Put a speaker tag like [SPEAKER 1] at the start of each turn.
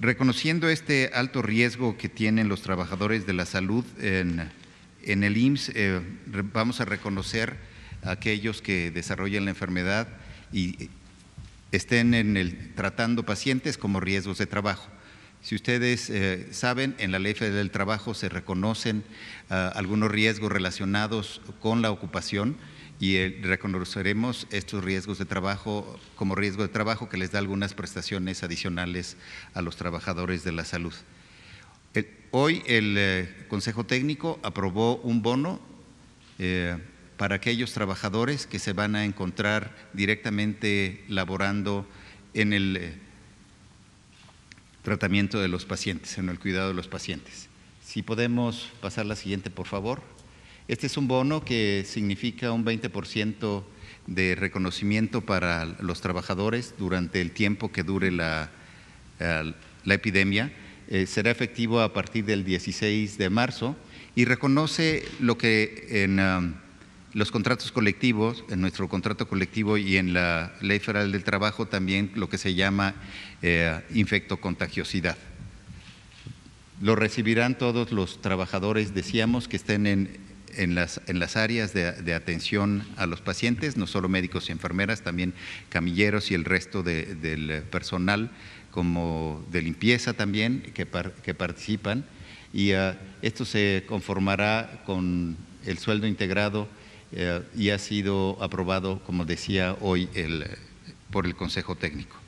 [SPEAKER 1] Reconociendo este alto riesgo que tienen los trabajadores de la salud en, el IMSS, eh, vamos a reconocer a aquellos que desarrollan la enfermedad y estén en el, tratando pacientes como riesgos de trabajo. Si ustedes eh, saben, en la Ley Federal del Trabajo se reconocen ah, algunos riesgos relacionados con la ocupación y eh, reconoceremos estos riesgos de trabajo como riesgo de trabajo que les da algunas prestaciones adicionales a los trabajadores de la salud. Hoy el eh, Consejo Técnico aprobó un bono eh, para aquellos trabajadores que se van a encontrar directamente laborando en el tratamiento de los pacientes, en el cuidado de los pacientes. Si podemos pasar la siguiente, por favor. Este es un bono que significa un 20% de reconocimiento para los trabajadores durante el tiempo que dure la, eh, epidemia. Eh, será efectivo a partir del 16 de marzo y reconoce lo que en um, los contratos colectivos, en nuestro contrato colectivo y en la Ley Federal del Trabajo también lo que se llama eh, infectocontagiosidad. Lo recibirán todos los trabajadores, decíamos, que estén en en las, en las áreas de, atención a los pacientes, no solo médicos y enfermeras, también camilleros y el resto del personal como de limpieza también que, que participan. Y ah, esto se conformará con el sueldo integrado eh, y ha sido aprobado, como decía hoy, el, por el Consejo Técnico.